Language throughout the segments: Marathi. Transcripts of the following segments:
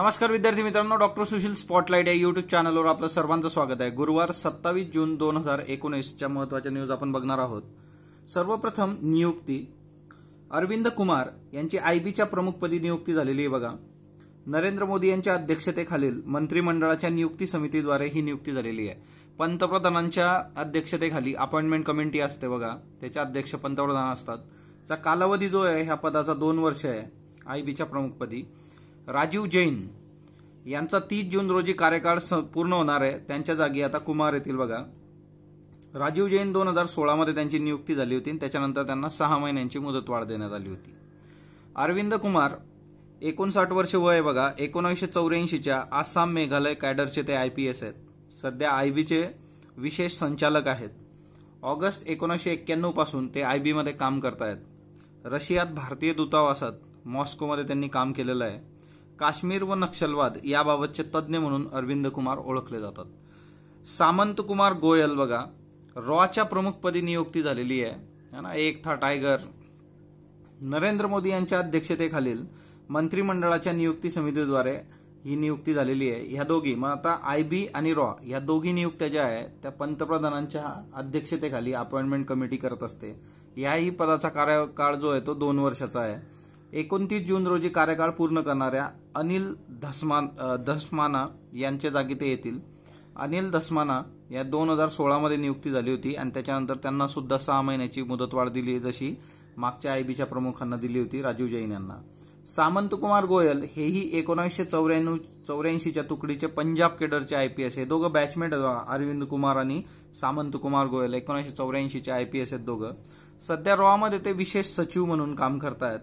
नमस्कार विद्यार्थी मित्रांनो डॉक्टर सुशील स्पॉटलाईट या युट्यूब चॅनलवर आपलं सर्वांचं स्वागत आहे गुरुवार सत्तावीस जून दोन हजार एकोणीसच्या महत्वाच्या न्यूज आपण बघणार आहोत सर्वप्रथम नियुक्ती अरविंद कुमार यांची आयबीच्या प्रमुखपदी नियुक्ती झालेली आहे बघा नरेंद्र मोदी यांच्या अध्यक्षतेखालील मंत्रिमंडळाच्या नियुक्ती समितीद्वारे ही नियुक्ती झालेली आहे पंतप्रधानांच्या अध्यक्षतेखाली अपॉइंटमेंट कमिटी असते बघा त्याच्या अध्यक्ष पंतप्रधान असतात कालावधी जो आहे ह्या पदाचा दोन वर्ष आहे आयबीच्या प्रमुखपदी राजीव जैन यांचा तीस जून रोजी कार्यकाळ पूर्ण होणार आहे त्यांच्या जागी आता कुमार येथील बघा राजीव जैन दोन हजार सोळामध्ये त्यांची नियुक्ती झाली होती त्याच्यानंतर त्यांना सहा महिन्यांची मुदतवाढ देण्यात आली होती अरविंद कुमार एकोणसाठ वर्ष वय बघा एकोणीसशे चौऱ्याऐंशीच्या आसाम मेघालय कॅडरचे ते आय पी एस आहेत सध्या आय बीचे विशेष संचालक आहेत ऑगस्ट एकोणीसशे एक्क्याण्णव पासून ते आय बीमध्ये काम करतायत रशियात भारतीय दूतावासात मॉस्कोमध्ये त्यांनी काम केलेलं आहे काश्मीर व नक्षलवाद याबाबतचे तज्ज्ञ म्हणून अरविंद कुमार ओळखले जातात सामंत कुमार गोयल बघा रॉच्या प्रमुखपदी नियुक्ती झालेली आहे ना एक था टायगर नरेंद्र मोदी यांच्या अध्यक्षतेखालील मंत्रिमंडळाच्या नियुक्ती समितीद्वारे ही नियुक्ती झालेली आहे ह्या दोघी मग आता आय बी आणि रॉ या दोघी नियुक्त्या ज्या आहेत त्या पंतप्रधानांच्या अध्यक्षतेखाली अपॉइंटमेंट कमिटी करत असते याही पदाचा कार्यकाळ जो आहे तो दोन वर्षाचा आहे एकोणतीस जून रोजी कार्यकाळ पूर्ण करणाऱ्या अनिल धस्मान धस्माना यांच्या जागी ते येतील अनिल धस्माना या दोन हजार सोळामध्ये नियुक्ती झाली होती आणि त्याच्यानंतर त्यांना सुद्धा सहा महिन्याची मुदतवाढ दिली जशी मागच्या आयबीच्या प्रमुखांना दिली होती राजीव जैन यांना सामंतकुमार गोयल हेही एकोणीसशे चौऱ्याण्णव चौऱ्याऐंशीच्या तुकडीचे पंजाब केडरचे आयपीएस हे दोघं बॅचमेट अरविंद कुमार आणि सामंतकुमार गोयल एकोणीसशे चौऱ्याऐंशीचे आयपीएस आहेत दोघं सध्या रॉमध्ये ते विशेष सचिव म्हणून काम करतायत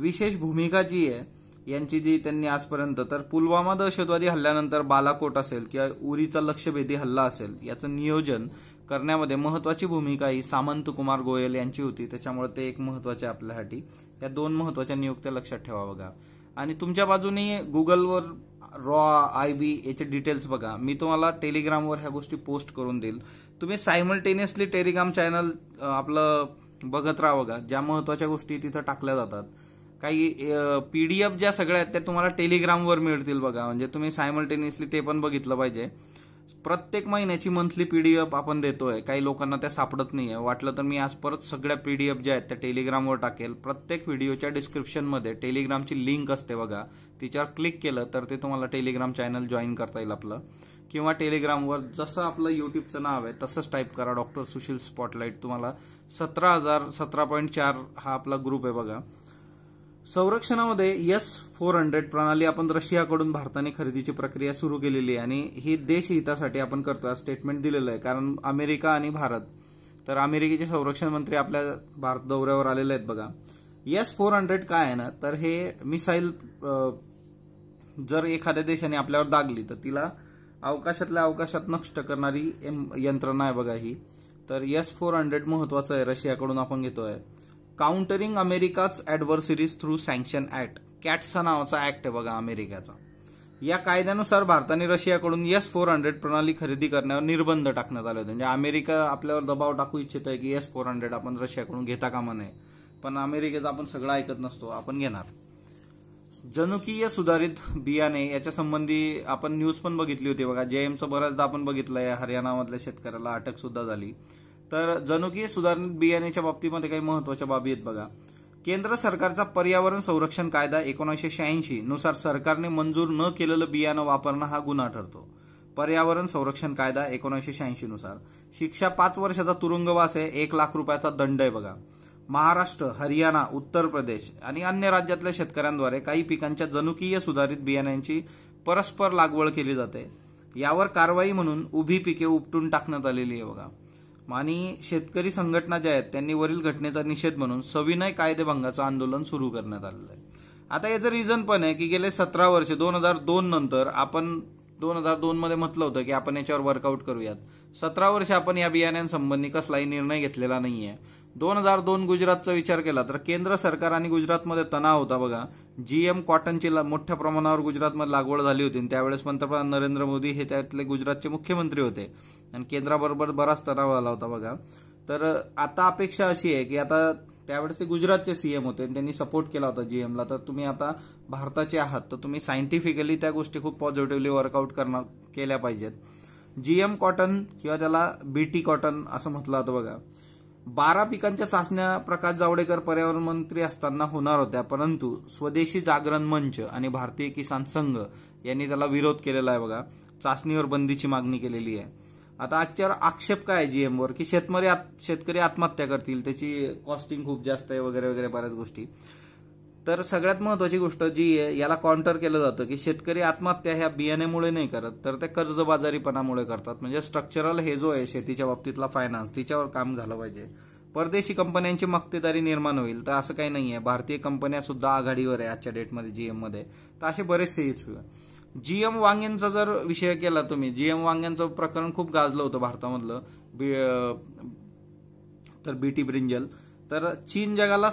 विशेष भूमिका जी आहे यांची जी त्यांनी आजपर्यंत तर पुलवामा दहशतवादी हल्ल्यानंतर बालाकोट असेल किंवा उरीचा लक्षभेदी हल्ला असेल याचं नियोजन करण्यामध्ये महत्वाची भूमिका ही सामंत कुमार गोयल यांची होती त्याच्यामुळे ते एक महत्वाचे आपल्यासाठी या दोन महत्वाच्या नियुक्त्या लक्षात ठेवा बघा आणि तुमच्या बाजूने गुगलवर रॉ आय बी याचे डिटेल्स बघा मी तुम्हाला टेलिग्रामवर ह्या गोष्टी पोस्ट करून देईल तुम्ही सायमल्टेनियसली टेलिग्राम चॅनल आपलं बघत राहा बघा ज्या महत्वाच्या गोष्टी तिथं टाकल्या जातात काही पी डी एफ ज्या सगळ्या आहेत त्या तुम्हाला टेलिग्रामवर मिळतील बघा म्हणजे तुम्ही सायमल्टेनियसली ते पण बघितलं पाहिजे प्रत्येक महिन्याची मंथली पीडीएफ आपण देतोय काही लोकांना त्या सापडत नाही आहे वाटलं तर मी आज परत सगळ्या पीडीएफ ज्या आहेत त्या टेलिग्रामवर टाकेल प्रत्येक व्हिडिओच्या डिस्क्रिप्शनमध्ये टेलिग्रामची लिंक असते बघा तिच्यावर क्लिक केलं तर ते तुम्हाला टेलिग्राम चॅनल जॉईन करता येईल आपलं किंवा टेलिग्रामवर जसं आपलं युट्यूबचं नाव आहे तसंच टाईप करा डॉक्टर सुशील स्पॉटलाईट तुम्हाला सतरा हजार सतरा पॉईंट चार हा आपला ग्रुप आहे बघा संरक्षणामध्ये यस फोर हंड्रेड प्रणाली आपण रशियाकडून भारताने खरेदीची प्रक्रिया सुरू केलेली आहे आणि ही देशहितासाठी आपण करतो स्टेटमेंट दिलेलं आहे कारण अमेरिका आणि भारत तर अमेरिकेचे संरक्षण मंत्री आपल्या भारत दौऱ्यावर आलेले आहेत बघा यस फोर हंड्रेड काय आहे ना तर हे मिसाईल जर एखाद्या देशाने आपल्यावर दागली तर तिला अवकाशातल्या अवकाशात नष्ट करणारी यंत्रणा आहे बघा ही तर यस फोर हंड्रेड महत्वाचं आहे रशियाकडून आपण घेतोय काउंटरिंग अमेरिकाच ॲडव्हर्सरीज थ्रू सँक्शन ॲक्ट कॅट्सचा नावाचा ऍक्ट आहे बघा अमेरिकेचा या कायद्यानुसार भारताने रशियाकडून एस फोर हंड्रेड प्रणाली खरेदी करण्यावर निर्बंध टाकण्यात आले होते म्हणजे अमेरिका आपल्यावर दबाव टाकू इच्छित आहे की एस फोर हंड्रेड आपण रशियाकडून घेता कामा नये पण अमेरिकेचा आपण सगळं ऐकत नसतो आपण घेणार जनुकीय सुधारित बियाणे याच्या संबंधी आपण न्यूज पण बघितली होती बघा जेएमचं बऱ्याचदा आपण बघितलंय हरियाणामधल्या शेतकऱ्याला अटक सुद्धा झाली तर जनुकीय सुधारित बियाण्याच्या बाबतीमध्ये काही महत्वाच्या बाबी आहेत बघा केंद्र सरकारचा पर्यावरण संरक्षण कायदा एकोणीसशे शहाऐंशी नुसार सरकारने मंजूर न केलेलं बियाणं वापरणं हा गुन्हा ठरतो पर्यावरण संरक्षण कायदा एकोणीसशे शहाऐंशी नुसार शिक्षा पाच वर्षाचा तुरुंगवास आहे एक लाख रुपयाचा दंड आहे बघा महाराष्ट्र हरियाणा उत्तर प्रदेश आणि अन्य राज्यातल्या शेतकऱ्यांद्वारे काही पिकांच्या जनुकीय सुधारित बियाण्यांची परस्पर लागवड केली जाते यावर कारवाई म्हणून उभी पिके उपटून टाकण्यात आलेली आहे बघा आणि शेतकरी संघटना ज्या आहेत त्यांनी वरील घटनेचा निषेध म्हणून सविनय कायदेभंगाचं आंदोलन सुरू करण्यात आलेलं आहे आता याचं रिझन पण आहे की गेले सतरा वर्ष दोन हजार नंतर आपण दोन हजार दोनमध्ये म्हटलं होतं की आपण याच्यावर वर्कआउट करूयात सतरा वर्ष आपण या बियाण्यांसंबंधी कसलाही निर्णय घेतलेला नाहीये दोन हजार दोन गुजरातचा विचार केला तर केंद्र सरकार आणि गुजरातमध्ये तणाव होता बघा जीएम कॉटनची मोठ्या प्रमाणावर गुजरातमध्ये लागवड झाली होती त्यावेळेस पंतप्रधान नरेंद्र मोदी हे त्यातले गुजरातचे मुख्यमंत्री होते आणि केंद्राबरोबर बराच तणाव आला होता बघा तर आता अपेक्षा अशी आहे की आता त्यावेळेस गुजरातचे सीएम होते आणि त्यांनी सपोर्ट केला होता जीएमला तर तुम्ही आता भारताचे आहात तर तुम्ही सायंटिफिकली त्या गोष्टी खूप पॉझिटिव्हली वर्कआउट करणार केल्या पाहिजेत जीएम कॉटन किंवा त्याला बीटी कॉटन असं म्हटलं होतं बघा बारा पिकांच्या चाचण्या प्रकाश जावडेकर पर्यावरण मंत्री असताना होणार होत्या परंतु स्वदेशी जागरण मंच आणि भारतीय किसान संघ यांनी त्याला विरोध केलेला आहे बघा चाचणीवर बंदीची मागणी केलेली आहे आता आजच्यावर आक्षेप काय वर की शेतकरी शेतकरी आत्महत्या करतील त्याची कॉस्टिंग खूप जास्त आहे वगैरे वगैरे बऱ्याच गोष्टी तर सगळ्यात महत्वाची गोष्ट जी आहे याला काउंटर केलं जातं की शेतकरी आत्महत्या ह्या बियाण्यामुळे नाही करत तर ते कर्जबाजारीपणामुळे करतात म्हणजे स्ट्रक्चरल हे जो आहे शेतीच्या बाबतीतला फायनान्स तिच्यावर काम झालं पाहिजे परदेशी कंपन्यांची मक्तेदारी निर्माण होईल तर असं काही नाही आहे भारतीय कंपन्या सुद्धा आघाडीवर आहे आजच्या डेटमध्ये जीएममध्ये तर असे बरेचसे इश्यू आहे जी एम वांग्यांचा जर विषय केला तुम्ही जी एम वांग्यांचं प्रकरण खूप गाजलं होतं भारतामधलं बी तर बी टी ब्रिंजल तर चीन जगाला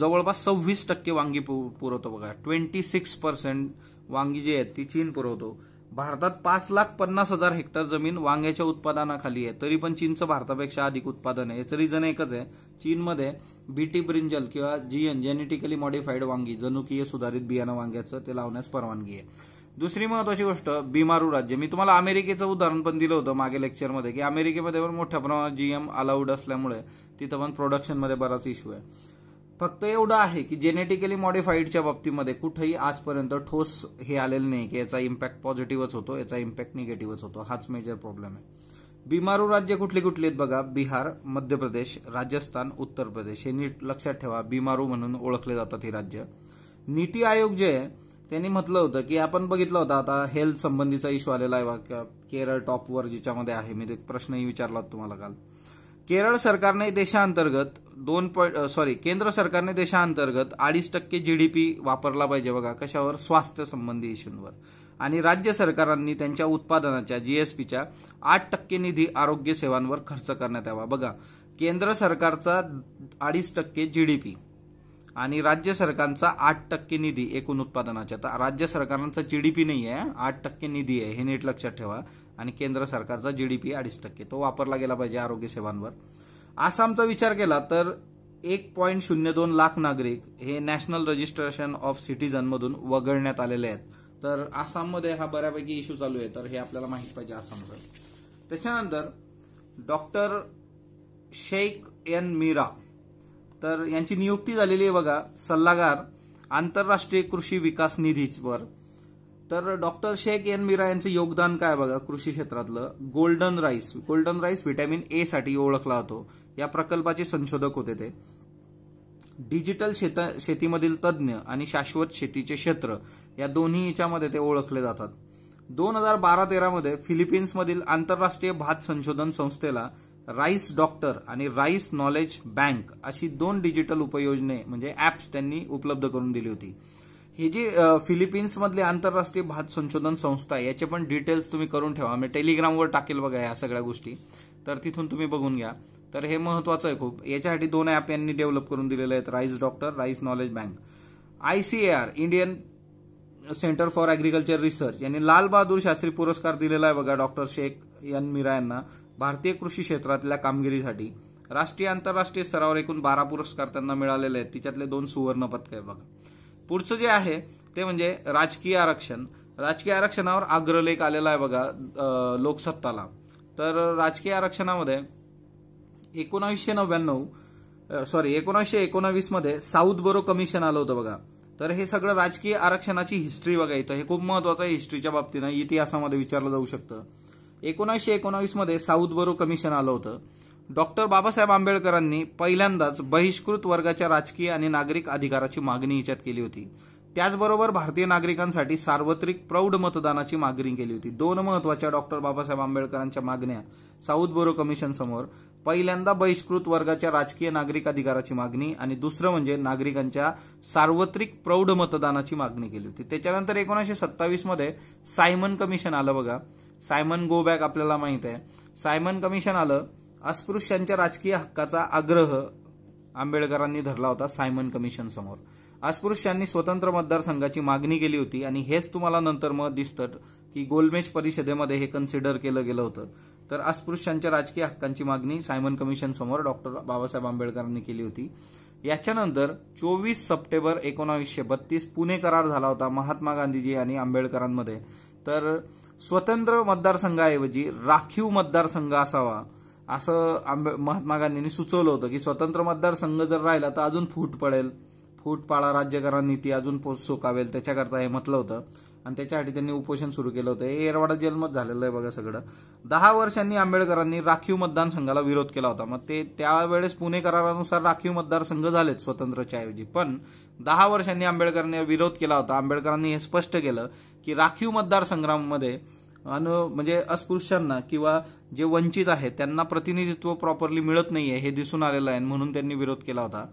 जवळपास सव्वीस टक्के वांगी पुरवतो बघा ट्वेंटी सिक्स पर्सेंट वांगी जी आहेत ती चीन पुरवतो भारतात पाच लाख पन्नास हजार हेक्टर जमीन वांग्याच्या उत्पादनाखाली आहे तरी पण चीनचं भारतापेक्षा अधिक उत्पादन आहे याचं रिझन एकच आहे चीनमध्ये बीटी ब्रिंजल किंवा जीएन जेनेटिकली मॉडिफाईड वांगी जनुकीय सुधारित बियाणं वांग्याचं ते लावण्यास परवानगी आहे दुसरी महत्वाची गोष्ट बिमारू राज्य मी तुम्हाला अमेरिकेचं उदाहरण पण दिलं होतं मागे लेक्चरमध्ये की अमेरिकेमध्ये पण मोठ्या प्रमाणात जीएम अलाउड असल्यामुळे तिथं पण प्रोडक्शनमध्ये बराच इश्यू आहे फक्त एवढं आहे की जेनेटिकली मॉडिफाईडच्या बाबतीमध्ये कुठेही आजपर्यंत ठोस हे आलेलं नाही की याचा इम्पॅक्ट पॉझिटिव्हच होतो याचा इम्पॅक्ट निगेटिव्हच होतो हाच मेजर प्रॉब्लेम आहे बिमारू राज्य कुठली कुठली आहेत बघा बिहार मध्य प्रदेश राजस्थान उत्तर प्रदेश हे नीट लक्षात ठेवा बिमारू म्हणून ओळखले जातात ही राज्य नीती आयोग जे आहे त्यांनी म्हटलं होतं की आपण बघितलं होतं आता हेल्थ संबंधीचा इश्यू आलेला आहे वाक्य केरळ टॉपवर ज्याच्यामध्ये आहे मी प्रश्नही विचारला तुम्हाला काल केरळ सरकारने देशांतर्गत दोन पॉईंट सॉरी केंद्र सरकारने देशांतर्गत अडीच टक्के जीडीपी वापरला पाहिजे बघा कशावर स्वास्थ्य संबंधी इश्यूंवर आणि राज्य सरकारांनी त्यांच्या उत्पादनाच्या जीएसपीच्या आठ टक्के निधी आरोग्य सेवांवर खर्च करण्यात यावा बघा केंद्र सरकारचा अडीच टक्के जीडीपी आणि राज्य सरकारचा आठ टक्के निधी एकूण उत्पादनाच्या तर राज्य सरकारांचा जीडीपी नाही आहे आठ टक्के निधी आहे हे नीट लक्षात ठेवा आणि केंद्र सरकारचा जीडीपी अडीच टक्के तो वापरला गेला पाहिजे आरोग्य सेवांवर आसामचा विचार केला तर एक पॉईंट शून्य दोन लाख नागरिक हे नॅशनल रजिस्ट्रेशन ऑफ मधून वगळण्यात आलेले आहेत तर आसाममध्ये हा बऱ्यापैकी इश्यू चालू आहे तर हे आपल्याला माहीत पाहिजे आसामचं त्याच्यानंतर डॉक्टर शेख एन मीरा तर यांची नियुक्ती झालेली आहे बघा सल्लागार आंतरराष्ट्रीय कृषी विकास निधीवर तर डॉक्टर शेख एन मीरा यांचं योगदान काय बघा कृषी क्षेत्रातलं golden rice golden rice vitamin A साठी ओळखला होतो या प्रकल्पाचे संशोधक होते ते डिजिटल शेता शेतीमधील तज्ज्ञ आणि शाश्वत शेतीचे क्षेत्र या दोन्ही याच्यामध्ये ते ओळखले जातात दोन हजार बारा तेरामध्ये फिलिपिन्समधील आंतरराष्ट्रीय भात संशोधन संस्थेला राईस डॉक्टर आणि राईस नॉलेज बँक अशी दोन डिजिटल उपयोजने म्हणजे ऍप्स त्यांनी उपलब्ध करून दिली होती हे जी मधले आंतरराष्ट्रीय भात संशोधन संस्था आहे याचे पण डिटेल्स तुम्ही करून ठेवा मी टेलिग्रामवर टाकेल बघा या सगळ्या गोष्टी तर तिथून तुम्ही बघून घ्या तर हे महत्वाचं आहे खूप याच्यासाठी दोन ॲप यांनी डेव्हलप करून दिलेले आहेत rice doctor rice knowledge bank I C A R Indian centre for agriculture research यांनी लालबहादूर शास्त्री पुरस्कार दिलेला आहे बघा डॉक्टर शेख एन मीरा यांना भारतीय कृषी क्षेत्रातल्या कामगिरीसाठी राष्ट्रीय आंतरराष्ट्रीय स्तरावर एकूण बारा पुरस्कार त्यांना मिळालेले आहेत तिच्यातले दोन सुवर्ण पदक आहे बघा पुढचं जे आहे ते म्हणजे राजकीय आरक्षण राजकीय आरक्षणावर अग्रलेख आलेला आहे बघा लोकसत्ताला तर राजकीय आरक्षणामध्ये एकोणावीसशे नव्याण्णव सॉरी एकोणावीस मध्ये साऊथ बरो कमिशन आलं होतं बघा तर हे सगळं राजकीय आरक्षणाची हिस्ट्री बघा इथं हे खूप महत्वाचं आहे हिस्ट्रीच्या बाबतीनं इतिहासामध्ये विचारलं जाऊ शकतं एकोणीसशे एकोणावीसमध्ये साऊथ बरो कमिशन आलं होतं डॉक्टर बाबासाहेब आंबेडकरांनी पहिल्यांदाच बहिष्कृत वर्गाच्या राजकीय आणि नागरिक अधिकाराची मागणी हिच्यात केली होती त्याचबरोबर भारतीय नागरिकांसाठी सार्वत्रिक प्रौढ मतदानाची मागणी केली होती दोन महत्वाच्या डॉक्टर बाबासाहेब आंबेडकरांच्या मागण्या साऊथ बोरो कमिशन समोर पहिल्यांदा बहिष्कृत वर्गाच्या राजकीय नागरिक अधिकाराची मागणी आणि दुसरं म्हणजे नागरिकांच्या सार्वत्रिक प्रौढ मतदानाची मागणी केली होती त्याच्यानंतर एकोणीसशे सत्तावीसमध्ये सायमन कमिशन आलं बघा सायमन गो बॅक आपल्याला माहित आहे सायमन कमिशन आलं अस्पृश्यांच्या राजकीय हक्काचा आग्रह आंबेडकरांनी धरला होता सायमन कमिशन समोर अस्पृश्यांनी स्वतंत्र मतदारसंघाची मागणी केली होती आणि हेच तुम्हाला नंतर मग दिसतं की गोलमेज परिषदेमध्ये हे कन्सिडर केलं गेलं होतं तर अस्पृश्यांच्या राजकीय हक्कांची मागणी सायमन कमिशन समोर डॉक्टर बाबासाहेब आंबेडकरांनी केली होती याच्यानंतर चोवीस सप्टेंबर एकोणावीसशे बत्तीस पुणे करार झाला होता महात्मा गांधीजी आणि आंबेडकरांमध्ये तर स्वतंत्र मतदारसंघाऐवजी राखीव मतदारसंघ असावा असं आंबे महात्मा गांधींनी सुचवलं होतं की स्वतंत्र मतदारसंघ जर राहिला तर अजून फूट पडेल फूट पाळा राज्यकरण नीती अजून पोच सुकावेल त्याच्याकरता हे म्हटलं होतं आणि त्याच्यासाठी त्यांनी उपोषण सुरू केलं होतं हे येरवाडा जेलमध्ये झालेलं आहे बघा सगळं दहा वर्षांनी आंबेडकरांनी राखीव मतदान संघाला विरोध केला होता मग ते त्यावेळेस पुणे करारानुसार राखीव मतदारसंघ झालेत स्वतंत्रच्या ऐवजी पण दहा वर्षांनी आंबेडकरांनी विरोध केला होता आंबेडकरांनी हे स्पष्ट केलं की राखीव मतदारसंघामध्ये अनु म्हणजे अस्पृश्यांना किंवा जे वंचित आहेत त्यांना प्रतिनिधित्व प्रॉपरली मिळत नाहीये हे दिसून आलेलं आहे म्हणून त्यांनी विरोध केला होता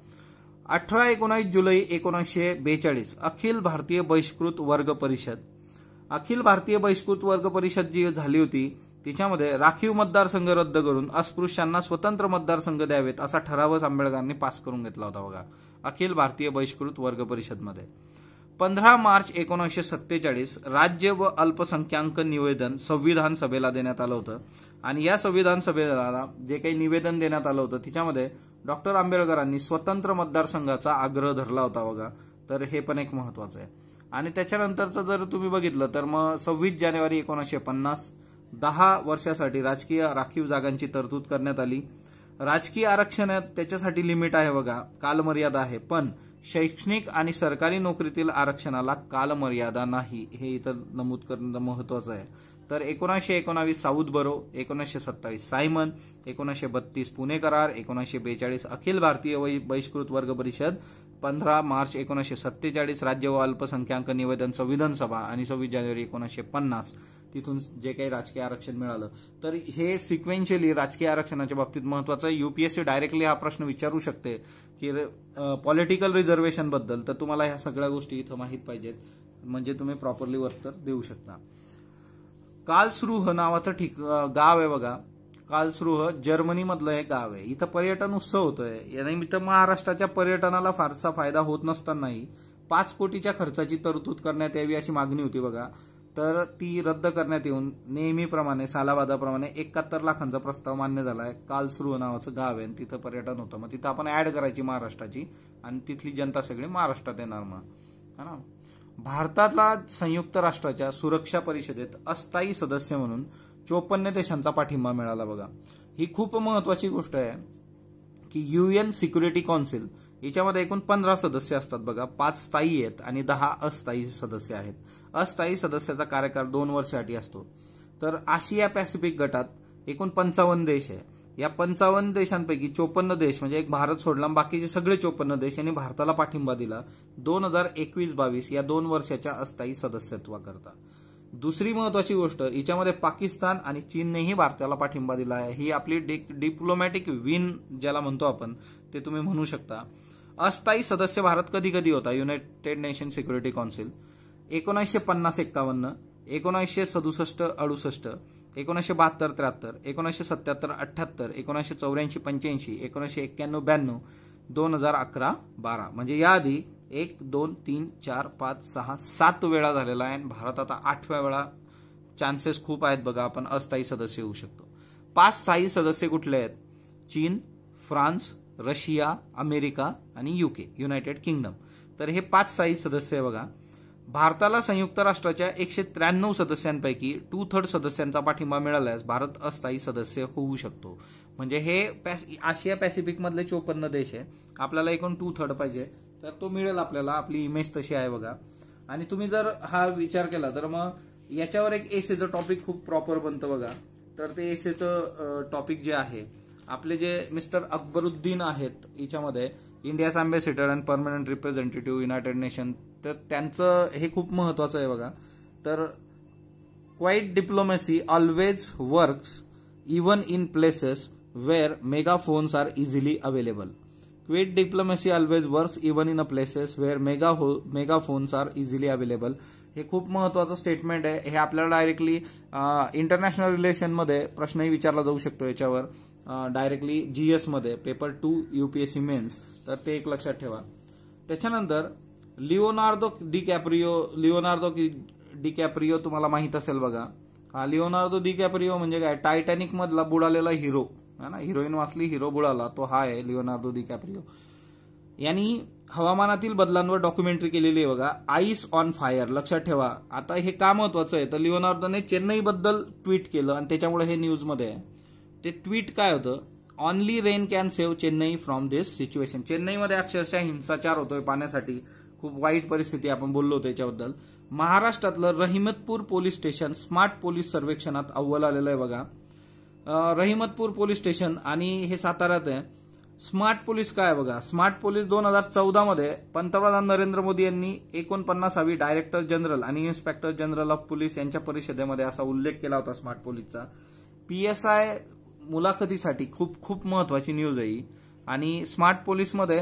अठरा एकोणास जुलै एकोणीसशे बेचाळीस अखिल भारतीय बहिष्कृत वर्ग परिषद अखिल भारतीय बहिष्कृत वर्ग परिषद जी झाली होती तिच्यामध्ये राखीव मतदारसंघ रद्द करून अस्पृश्यांना स्वतंत्र मतदारसंघ द्यावेत असा ठरावच आंबेडकरांनी पास करून घेतला होता बघा अखिल भारतीय बहिष्कृत वर्ग परिषदमध्ये पंधरा मार्च एकोणीसशे सत्तेचाळीस राज्य व अल्पसंख्याक निवेदन संविधान सभेला देण्यात आलं होतं आणि या संविधान सभेला जे काही निवेदन देण्यात आलं होतं तिच्यामध्ये डॉक्टर आंबेडकरांनी स्वतंत्र मतदारसंघाचा आग्रह धरला होता बघा तर हे पण एक महत्वाचं आहे आणि त्याच्यानंतरचं जर तुम्ही बघितलं तर मग सव्वीस जानेवारी एकोणीसशे पन्नास दहा वर्षासाठी राजकीय राखीव जागांची तरतूद करण्यात आली राजकीय आरक्षणात त्याच्यासाठी लिमिट आहे बघा कालमर्यादा आहे पण शैक्षणिक आणि सरकारी नोकरीतील आरक्षणाला कालमर्यादा नाही हे इथं नमूद करणं महत्वाचं आहे तर एकोणीसशे एकोणावीस साऊथ बरो एकोणीसशे सत्तावीस सायमन एकोणीसशे बत्तीस पुणे करार एकोणीसशे बेचाळीस अखिल भारतीय बहिष्कृत वर्ग परिषद पंधरा मार्च एकोणीसशे सत्तेचाळीस राज्य व अल्पसंख्याक निवेदन संविधान सभा आणि सव्वीस जानेवारी एकोणीसशे पन्नास तिथून जे काही राजकीय आरक्षण मिळालं तर हे सिक्वेन्शियली राजकीय आरक्षणाच्या बाबतीत महत्वाचं आहे युपीएससी डायरेक्टली हा प्रश्न विचारू शकते की पॉलिटिकल रिझर्वेशन बद्दल तर तुम्हाला ह्या सगळ्या गोष्टी इथं माहीत पाहिजेत म्हणजे तुम्ही प्रॉपरली उत्तर देऊ शकता कालसृह नावाचं ठिक गाव आहे बघा कालसृह जर्मनीमधलं एक गाव आहे इथं पर्यटन उत्सव होतोय निमित्त महाराष्ट्राच्या पर्यटनाला फारसा फायदा होत नसतानाही पाच कोटीच्या खर्चाची तरतूद करण्यात यावी अशी मागणी होती बघा तर ती रद्द करण्यात येऊन नेहमीप्रमाणे सालाबादाप्रमाणे एकाहत्तर लाखांचा प्रस्ताव मान्य झाला आहे कालसृह नावाचं गाव आहे आणि तिथं पर्यटन होतं मग तिथं आपण ऍड करायची महाराष्ट्राची आणि तिथली जनता सगळी महाराष्ट्रात येणार मग हा ना भारताला संयुक्त राष्ट्राच्या सुरक्षा परिषदेत अस्थायी सदस्य म्हणून चोपन्न देशांचा पाठिंबा मिळाला बघा ही खूप महत्वाची गोष्ट आहे की एन सिक्युरिटी कौन्सिल याच्यामध्ये एकूण पंधरा सदस्य असतात बघा पाच स्थायी आहेत आणि दहा अस्थायी सदस्य आहेत अस्थायी सदस्याचा कार्यकाळ दोन वर्षासाठी असतो तर आशिया पॅसिफिक गटात एकूण पंचावन्न देश आहे या पंचावन्न देशांपैकी चोपन्न देश म्हणजे एक भारत सोडला बाकीचे सगळे चोपन्न देश यांनी भारताला पाठिंबा दिला दोन हजार एकवीस बावीस या दोन वर्षाच्या अस्थायी सदस्यत्वाकरता दुसरी महत्वाची गोष्ट हिच्यामध्ये पाकिस्तान आणि चीननेही भारताला पाठिंबा दिला आहे ही आपली डिप्लोमॅटिक विन ज्याला म्हणतो आपण ते तुम्ही म्हणू शकता अस्थायी सदस्य भारत कधी कधी होता युनायटेड नेशन सिक्युरिटी कौन्सिल एकोणीसशे पन्नास एकावन्न एकोणीसशे सदुसष्ट अडुसष्ट एकोणीसशे बहात्तर त्र्याहत्तर एकोणीसशे सत्त्याहत्तर अठ्ठ्याहत्तर एकोणीसशे चौऱ्याऐंशी पंच्याऐंशी एकोणीसशे एक्क्याण्णव ब्याण्णव दोन हजार अकरा बारा म्हणजे याआधी एक दोन तीन चार पाच सहा सात वेळा झालेला आहे आणि भारत आता आठव्या वेळा चान्सेस खूप आहेत बघा आपण अस्थायी सदस्य होऊ शकतो पाच स्थायी सदस्य कुठले आहेत चीन फ्रान्स रशिया अमेरिका आणि युके युनायटेड किंगडम तर हे पाच स्थायी सदस्य आहे बघा भारताला संयुक्त राष्ट्राच्या एकशे त्र्याण्णव सदस्यांपैकी टू थर्ड सदस्यांचा पाठिंबा मिळाल्यास भारत अस्थायी सदस्य होऊ शकतो म्हणजे हे पॅस आशिया पॅसिफिकमधले चोपन्न देश आहे आपल्याला एकूण टू थर्ड पाहिजे तर तो मिळेल आपल्याला आपली इमेज तशी आहे बघा आणि तुम्ही जर हा विचार केला तर मग याच्यावर एक एसेचं e टॉपिक खूप प्रॉपर बनतं बघा तर ते एसेचं e टॉपिक जे आहे आपले जे मिस्टर अकबरुद्दीन आहेत याच्यामध्ये India's ambassador and permanent representative united nation तर त्यांचं हे खूप महत्वाचं आहे बघा तर quiet diplomacy always works even in places where megaphones are easily available quiet diplomacy always works even in a places where mega हो megaphones are easily available हे खूप महत्वाचं स्टेटमेंट आहे हे आपल्याला डायरेक्टली इंटरनॅशनल रिलेशनमध्ये प्रश्नही विचारला जाऊ शकतो याच्यावर डायरेक्टली जी एसमध्ये पेपर टू यूपीएससी मेन्स तर ते एक लक्षात ठेवा त्याच्यानंतर Leonardo DiCaprio Leonardo DiCaprio तुम्हाला माहीत असेल बघा हा लिओनार्दो डी कॅप्रिओ म्हणजे काय टायटॅनिक मधला बुडालेला हिरो है ना हिरोईन वाचली हिरो बुडाला तो हा आहे लिओनार्दो डी कॅप्रिओ यांनी हवामानातील बदलांवर डॉक्युमेंटरी केलेली आहे बघा आईस ऑन फायर लक्षात ठेवा आता हे का महत्वाचं आहे तर लिओनार्दोने बद्दल ट्विट केलं आणि त्याच्यामुळे हे न्यूजमध्ये आहे ते ट्विट काय होतं only rain can save Chennai from this situation चेन्नईमध्ये अक्षरशः हिंसाचार होतोय पाण्यासाठी खूप वाईट परिस्थिती आपण बोललो त्याच्याबद्दल महाराष्ट्रातलं Rahimatpur police station smart police सर्वेक्षणात अव्वल आलेलं आहे बघा रहिमतपूर पोलीस स्टेशन आणि हे साताऱ्यात आहे स्मार्ट पोलीस काय बघा स्मार्ट पोलीस दोन हजार चौदामध्ये पंतप्रधान नरेंद्र मोदी यांनी एकोणपन्नासावी डायरेक्टर जनरल आणि इन्स्पेक्टर जनरल ऑफ पोलीस यांच्या परिषदेमध्ये असा उल्लेख केला होता स्मार्ट पोलीसचा पी एस आय मुलाखतीसाठी खूप खूप महत्वाची न्यूज आहे आणि स्मार्ट पोलीसमध्ये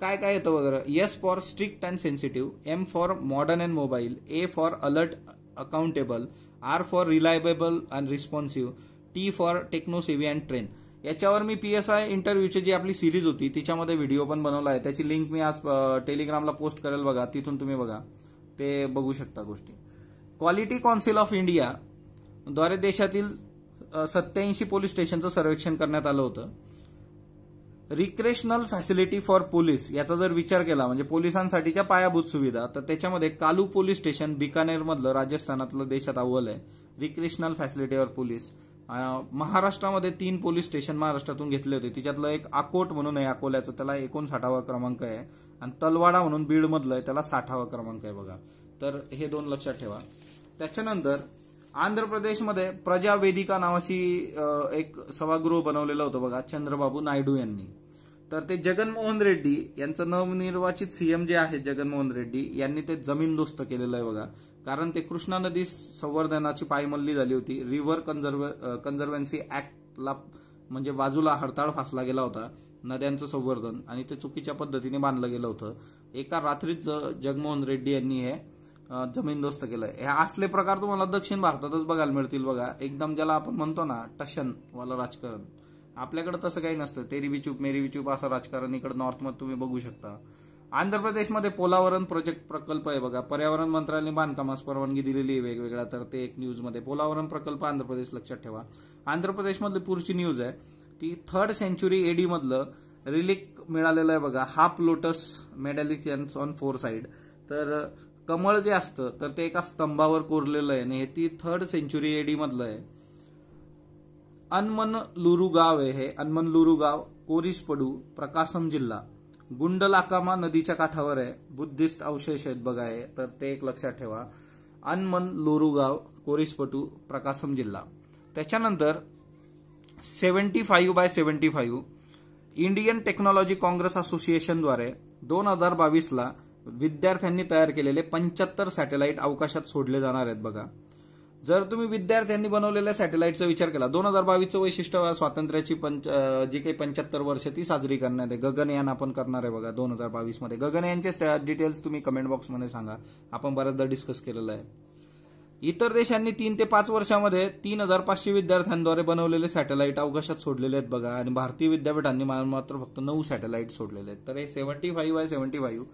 काय काय येतं वगैरे S for strict and sensitive M for modern and mobile A for alert accountable R for reliable and responsive T for techno savvy and train याच्यावर मी पी एस आय इंटरव्ह्यूची जी आपली सिरीज होती तिच्यामध्ये व्हिडिओ पण बनवला आहे त्याची लिंक मी आज टेलिग्रामला पोस्ट करेल बघा तिथून तुम्ही बघा ते बघू शकता गोष्टी क्वालिटी कौन्सिल ऑफ इंडिया द्वारे देशातील सत्याऐंशी पोलीस स्टेशनचं सर्वेक्षण करण्यात आलं होतं रिक्रेशनल फॅसिलिटी फॉर पोलीस याचा जर विचार केला म्हणजे पोलिसांसाठीच्या पायाभूत सुविधा तर त्याच्यामध्ये कालू पोलीस स्टेशन बिकानेरमधलं राजस्थानातलं देशात अव्वल आहे रिक्रेशनल फॅसिलिटी फॉर पोलीस महाराष्ट्रामध्ये तीन पोलीस स्टेशन महाराष्ट्रातून घेतले होते तिच्यातलं एक आकोट म्हणून आहे अकोल्याचं त्याला एकोणसाठावा क्रमांक आहे आणि तलवाडा म्हणून बीडमधलं आहे त्याला साठावा क्रमांक आहे बघा तर हे दोन लक्षात ठेवा त्याच्यानंतर आंध्र प्रदेशमध्ये प्रजावेदिका नावाची एक सभागृह बनवलेलं होतं बघा चंद्रबाबू नायडू यांनी तर ते जगनमोहन रेड्डी यांचं नवनिर्वाचित सीएम जे आहे जगनमोहन रेड्डी यांनी ते जमीनदोस्त केलेलं आहे बघा कारण ते कृष्णा नदी संवर्धनाची पायमल्ली झाली होती रिव्हर कन्झर्व कन्झर्व्हन्सी ऍक्टला म्हणजे बाजूला हडताळ फासला गेला होता नद्यांचं संवर्धन आणि ते चुकीच्या पद्धतीने बांधलं गेलं होतं एका रात्रीच जगमोहन रेड्डी यांनी हे जमीनदोस्त केलं हे असले प्रकार तुम्हाला दक्षिण भारतातच बघायला मिळतील बघा एकदम ज्याला आपण म्हणतो ना टशन वाला राजकारण आपल्याकडे तसं काही नसतं तेरी बिचूप मेरी बिचूप असं राजकारण इकडे नॉर्थमध्ये तुम्ही बघू शकता आंध्र प्रदेशमध्ये पोलावरण प्रोजेक्ट प्रकल्प आहे बघा पर्यावरण मंत्रालयाने बांधकामास परवानगी दिलेली आहे वेगवेगळ्या तर ते एक न्यूजमध्ये पोलावरण प्रकल्प आंध्र प्रदेश लक्षात ठेवा आंध्र प्रदेशमधली पुढची न्यूज आहे ती थर्ड सेंच्युरी एडी मधलं रिलिक मिळालेलं आहे बघा half lotus medallic on four side तर कमळ जे असतं तर ते एका स्तंभावर कोरलेलं आहे आणि हे ती थर्ड सेंच्युरी एडी मधलं आहे लुरु गाव आहे हे लुरु गाव कोरिसपडू प्रकाशम जिल्हा गुंडलाकामा नदीच्या काठावर आहे बुद्धिस्ट अवशेष आहेत बघा आहे तर ते एक लक्षात ठेवा अनमन गाव कोरिसपटू प्रकाशम जिल्हा त्याच्यानंतर seventy five by seventy five Indian technology congress असोसिएशनद्वारे दोन हजार बावीसला विद्यार्थ्यांनी तयार केलेले पंच्याहत्तर सॅटेलाइट अवकाशात सोडले जाणार आहेत बघा जर तुम्ही विद्यार्थ्यांनी बनवलेल्या सॅटेलाईटचा विचार केला दोन हजार बावीसचं वैशिष्ट्य स्वातंत्र्याची पंच जी काही पंच्याहत्तर वर्ष ती साजरी करण्यात आहे गगनयान आपण करणार आहे बघा दोन हजार बावीसमध्ये गगनयानचे डिटेल्स तुम्ही कमेंट बॉक्समध्ये सांगा आपण बऱ्याचदा डिस्कस केलेलं आहे इतर देशांनी तीन ते पाच वर्षामध्ये तीन हजार पाचशे विद्यार्थ्यांद्वारे बनवलेले सॅटेलाईट अवकाशात सोडलेले आहेत बघा आणि भारतीय विद्यापीठांनी मात्र फक्त नऊ सॅटेलाईट सोडलेले आहेत तर हे सेव्हन्टी फाईव्ह आहे seventy five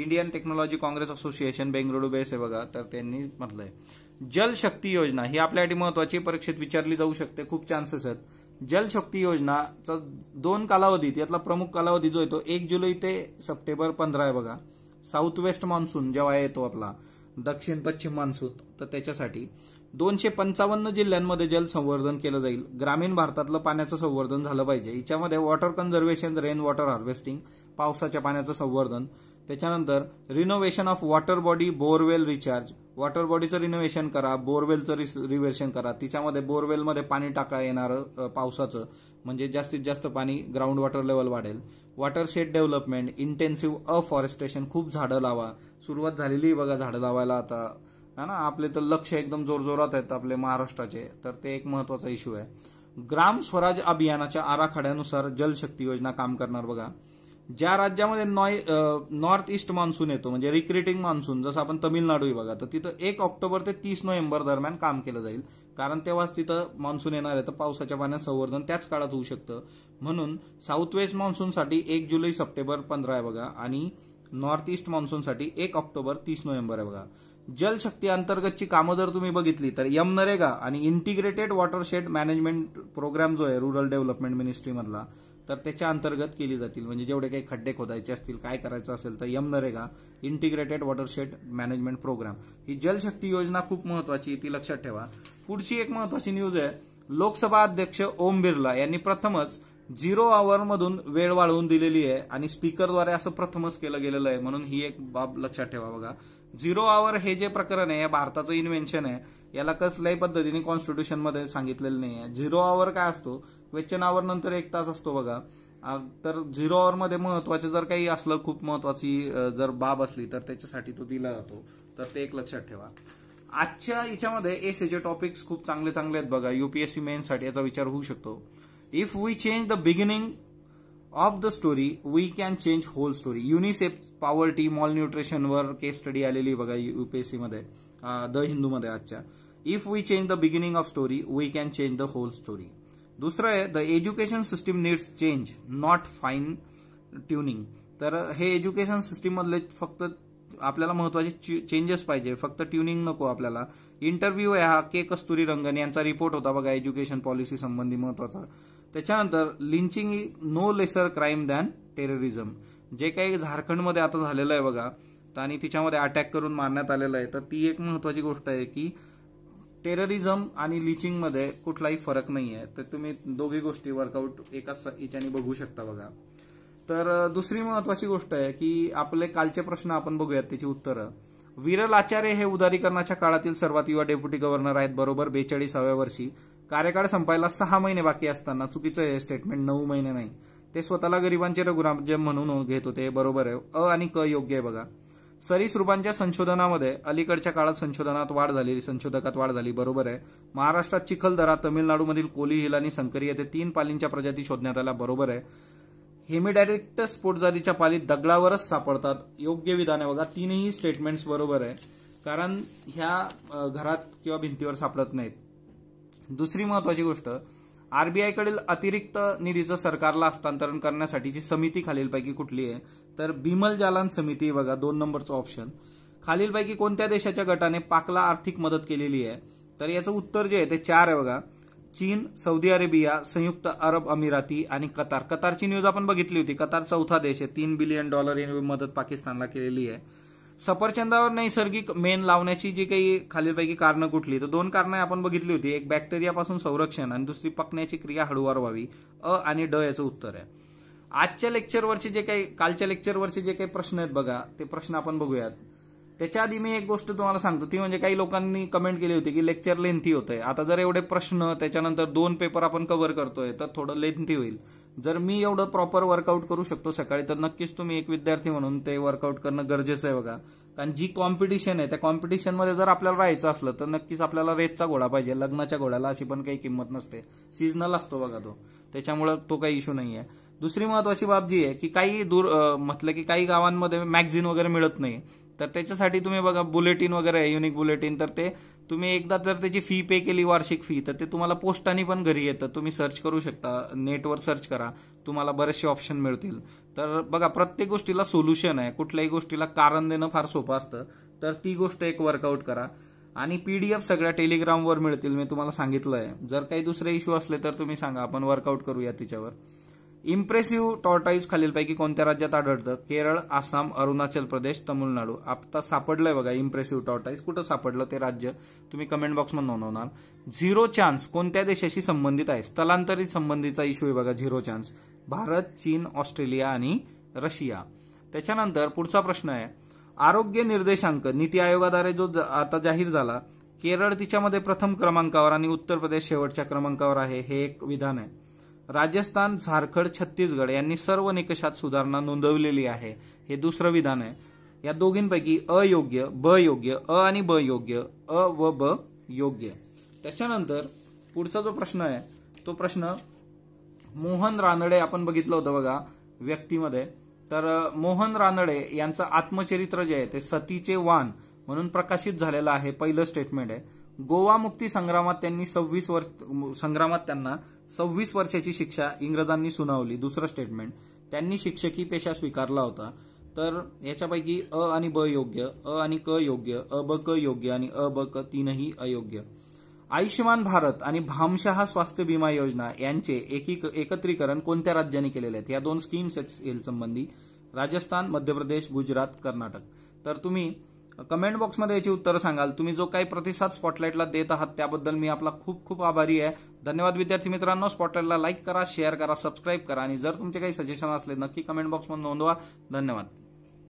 Indian technology congress association Bengaluru base आहे बघा तर त्यांनी म्हटलंय जलशक्ती योजना ही आपल्यासाठी महत्वाची परीक्षेत विचारली जाऊ शकते खूप चान्सेस आहेत जलशक्ती योजनाचा दोन कालावधीत यातला प्रमुख कालावधी जो येतो एक जुलै ते सप्टेंबर पंधरा आहे बघा साऊथ वेस्ट मान्सून जेव्हा येतो आपला दक्षिण पश्चिम मान्सून तर त्याच्यासाठी दोनशे पंचावन्न जिल्ह्यांमध्ये संवर्धन केलं जाईल ग्रामीण भारतातलं पाण्याचं संवर्धन झालं पाहिजे याच्यामध्ये water conservation rain water harvesting पावसाच्या पाण्याचं संवर्धन त्याच्यानंतर renovation of water body borewell recharge water बॉडीचं रिनोव्हेशन करा बोरवेलचं रि रिव्हर्शन करा तिच्यामध्ये बोरवेलमध्ये पाणी टाका येणारं पावसाचं म्हणजे जास्तीत जास्त पाणी ग्राउंड वॉटर लेवल वाढेल watershed development intensive afforestation खूप झाडं लावा सुरुवात झालेली बघा झाडं लावायला आता है ना आपले तर लक्ष एकदम जोरजोरात आहेत आपले महाराष्ट्राचे तर ते एक महत्वाचा इश्यू आहे ग्राम स्वराज अभियानाच्या आराखड्यानुसार जलशक्ती योजना काम करणार बघा ज्या राज्यामध्ये नॉय नॉर्थ ईस्ट मान्सून येतो म्हणजे रिक्रेटिंग मान्सून जसं आपण तमिळनाडू बघा तर तिथं एक ऑक्टोबर ते तीस नोव्हेंबर दरम्यान काम केलं जाईल कारण तेव्हाच तिथं मान्सून येणार आहे तर पावसाच्या पाण्यात संवर्धन त्याच काळात होऊ शकतं म्हणून साऊथ वेस्ट मान्सूनसाठी एक जुलै सप्टेंबर पंधरा आहे बघा आणि नॉर्थ ईस्ट मान्सूनसाठी एक ऑक्टोबर तीस नोव्हेंबर आहे बघा जलशक्ती अंतर्गतची कामं जर तुम्ही बघितली तर यमनरेगा आणि इंटिग्रेटेड वॉटरशेड मॅनेजमेंट प्रोग्राम जो आहे रुरल डेव्हलपमेंट मिनिस्ट्रीमधला तर त्याच्या अंतर्गत केली जातील म्हणजे जेवढे काही खड्डे खोदायचे असतील काय करायचं असेल तर यमनरेगा इंटिग्रेटेड वॉटरशेड मॅनेजमेंट प्रोग्राम ही जलशक्ती योजना खूप महत्वाची ती लक्षात ठेवा पुढची एक महत्वाची न्यूज आहे लोकसभा अध्यक्ष ओम बिर्ला यांनी प्रथमच झिरो मधून वेळ वाढवून दिलेली आहे आणि स्पीकरद्वारे असं प्रथमच केलं गेलेलं आहे म्हणून ही एक बाब लक्षात ठेवा बघा झिरो आवर हे जे प्रकरण आहे भारताचं इन्व्हेन्शन आहे याला कसल्याही पद्धतीने कॉन्स्टिट्यूशनमध्ये सांगितलेलं नाही आहे झिरो आवर काय असतो क्वेश्चन आवर नंतर एक तास असतो बघा तर झिरो आवरमध्ये महत्वाचं जर काही असलं खूप महत्वाची जर बाब असली तर त्याच्यासाठी तो दिला जातो तर ते एक लक्षात ठेवा आजच्या याच्यामध्ये एसेचे टॉपिक्स खूप चांगले चांगले आहेत बघा युपीएससी साठी याचा विचार होऊ शकतो if we change the beginning of the story we can change whole story UNICEF poverty मॉल न्यूट्रिशनवर केस स्टडी आलेली बघा युपीएससी मध्ये द हिंदूमध्ये आजच्या if we change the beginning of story we can change the whole story दुसरं आहे the education system needs change not fine tuning तर हे एज्युकेशन सिस्टीममधले फक्त आपल्याला महत्वाचे चेंजेस पाहिजे फक्त ट्युनिंग नको आपल्याला इंटरव्ह्यू आहे हा के कस्तुरी रंगन यांचा रिपोर्ट होता बघा एज्युकेशन पॉलिसी संबंधी महत्वाचा त्याच्यानंतर lynching no lesser crime than terrorism जे काही झारखंडमध्ये आता झालेलं आहे बघा आणि तिच्यामध्ये अटॅक करून मारण्यात आलेलं आहे तर ती एक महत्वाची गोष्ट आहे की टेररिझम आणि लिचिंगमध्ये कुठलाही फरक नाही आहे तर तुम्ही दोघी गोष्टी वर्कआउट एकाच याच्याने बघू शकता बघा तर दुसरी महत्वाची गोष्ट आहे की आपले कालचे प्रश्न आपण बघूयात त्याची उत्तरं विरल आचार्य हे उदारीकरणाच्या काळातील सर्वात युवा डेप्युटी गव्हर्नर आहेत बरोबर बेचाळीसाव्या वर्षी कार्यकाळ संपायला सहा महिने बाकी असताना चुकीचं हे स्टेटमेंट नऊ महिने नाही ते स्वतःला गरिबांचे जे म्हणून घेत होते बरोबर आहे अ आणि क योग्य आहे बघा सरीसृपांच्या संशोधनामध्ये अलीकडच्या काळात संशोधनात वाढ झाली संशोधकात वाढ झाली बरोबर आहे महाराष्ट्रात चिखलदरा तमिळनाडूमधील कोली हिल आणि संकरी येथे तीन पालींच्या प्रजाती शोधण्यात आल्या बरोबर आहे हेमिडायरेक्टस जातीच्या पाली दगडावरच सापडतात योग्य विधान आहे बघा तीनही स्टेटमेंट्स बरोबर आहे कारण ह्या घरात किंवा भिंतीवर सापडत नाहीत दुसरी महत्वाची गोष्ट आरबीआयकडील अतिरिक्त निधीचं सरकारला हस्तांतरण करण्यासाठीची समिती खालीलपैकी कुठली आहे तर बिमल जालान समिती बघा दोन नंबरचं ऑप्शन खालीलपैकी कोणत्या देशाच्या गटाने पाकला आर्थिक मदत केलेली आहे तर याचं उत्तर जे आहे ते चार आहे बघा चीन सौदी अरेबिया संयुक्त अरब अमिराती आणि कतार कतारची न्यूज आपण बघितली होती कतार चौथा देश आहे तीन बिलियन डॉलर मदत पाकिस्तानला केलेली आहे सफरचंदावर नैसर्गिक मेन लावण्याची जी काही खालीलपैकी कारणं कुठली तर दोन कारणं आपण बघितली होती एक बॅक्टेरियापासून संरक्षण आणि दुसरी पकण्याची क्रिया हळूवार व्हावी अ आणि ड याचं उत्तर आहे आजच्या लेक्चरवरचे जे काही कालच्या लेक्चरवरचे जे काही प्रश्न आहेत बघा ते प्रश्न आपण बघूयात त्याच्या आधी मी एक गोष्ट तुम्हाला सांगतो ती म्हणजे काही लोकांनी कमेंट केली होती की लेक्चर लेंथी आहे आता जर एवढे प्रश्न त्याच्यानंतर दोन पेपर आपण कव्हर करतोय तर थोडं लेंथी होईल जर मी एवढं प्रॉपर वर्कआउट करू शकतो सकाळी तर नक्कीच तुम्ही एक विद्यार्थी म्हणून ते वर्कआउट करणं गरजेचं आहे बघा कारण जी कॉम्पिटिशन आहे त्या कॉम्पिटिशनमध्ये जर आपल्याला राहायचं असलं तर नक्कीच आपल्याला रेतचा घोडा पाहिजे लग्नाच्या घोड्याला अशी पण काही किंमत नसते सीजनल असतो बघा तो त्याच्यामुळं तो काही इश्यू नाही आहे दुसरी महत्वाची बाब जी आहे की काही दूर म्हटलं की काही गावांमध्ये मॅगझिन वगैरे मिळत नाही तर त्याच्यासाठी तुम्ही बघा बुलेटिन वगैरे आहे युनिक बुलेटिन तर ते तुम्ही एकदा जर त्याची फी पे केली वार्षिक फी तर ते तुम्हाला पोस्टाने पण घरी येतं तुम्ही सर्च करू शकता नेटवर सर्च करा तुम्हाला बरेचसे ऑप्शन मिळतील तर बघा प्रत्येक गोष्टीला सोल्युशन आहे कुठल्याही गोष्टीला कारण देणं फार सोपं असतं तर ती गोष्ट एक वर्कआउट करा आणि पीडीएफ सगळ्या टेलिग्रामवर मिळतील मी तुम्हाला सांगितलं आहे जर काही दुसरे इश्यू असले तर तुम्ही सांगा आपण वर्कआउट करूया तिच्यावर इम्प्रेसिव्ह टॉर्टाईज खालीलपैकी कोणत्या राज्यात आढळतं केरळ आसाम अरुणाचल प्रदेश तमिळनाडू आता सापडलंय बघा इम्प्रेसिव्ह टॉर्टाईज कुठं सापडलं ते राज्य तुम्ही कमेंट बॉक्समध्ये नोंदवणार झिरो चान्स कोणत्या देशाशी संबंधित आहे स्थलांतरित संबंधीचा इश्यू आहे बघा झिरो चान्स भारत चीन ऑस्ट्रेलिया आणि रशिया त्याच्यानंतर पुढचा प्रश्न आहे आरोग्य निर्देशांक नीती आयोगाद्वारे जो आता जाहीर झाला केरळ तिच्यामध्ये प्रथम क्रमांकावर आणि उत्तर प्रदेश शेवटच्या क्रमांकावर आहे हे एक विधान आहे राजस्थान झारखंड छत्तीसगड यांनी सर्व निकषात सुधारणा नोंदवलेली आहे हे दुसरं विधान आहे या दोघींपैकी अयोग्य ब योग्य अ आणि ब योग्य अ व ब योग्य त्याच्यानंतर पुढचा जो प्रश्न आहे तो प्रश्न मोहन रानडे आपण बघितलं होतं बघा व्यक्तीमध्ये तर मोहन रानडे यांचं आत्मचरित्र जे आहे ते सतीचे वान म्हणून प्रकाशित झालेलं आहे पहिलं स्टेटमेंट आहे गोवा मुक्ती संग्रामात त्यांनी सव्वीस वर्ष संग्रामात त्यांना सव्वीस वर्षाची शिक्षा इंग्रजांनी सुनावली दुसरं स्टेटमेंट त्यांनी शिक्षकी पेशा स्वीकारला होता तर याच्यापैकी अ आणि ब योग्य अ आणि क योग्य अ ब क योग्य आणि अ ब क तीनही अयोग्य आयुष्यमान भारत आणि भामशहा स्वास्थ्य विमा योजना यांचे एकी एकत्रीकरण कोणत्या राज्यांनी केलेले आहेत या दोन स्कीम्स आहेत संबंधी राजस्थान मध्य प्रदेश गुजरात कर्नाटक तर तुम्ही कमेंट बॉक्समध्ये याची उत्तर सांगाल तुम्ही जो काही प्रतिसाद स्पॉटलाईटला देत आहात त्याबद्दल मी आपला खूप खूप आभारी आहे धन्यवाद विद्यार्थी मित्रांनो स्पॉटलाईटला लाईक करा शेअर करा सबस्क्राईब करा आणि जर तुमचे काही सजेशन असले नक्की कमेंट बॉक्समध्ये नोंदवा धन्यवाद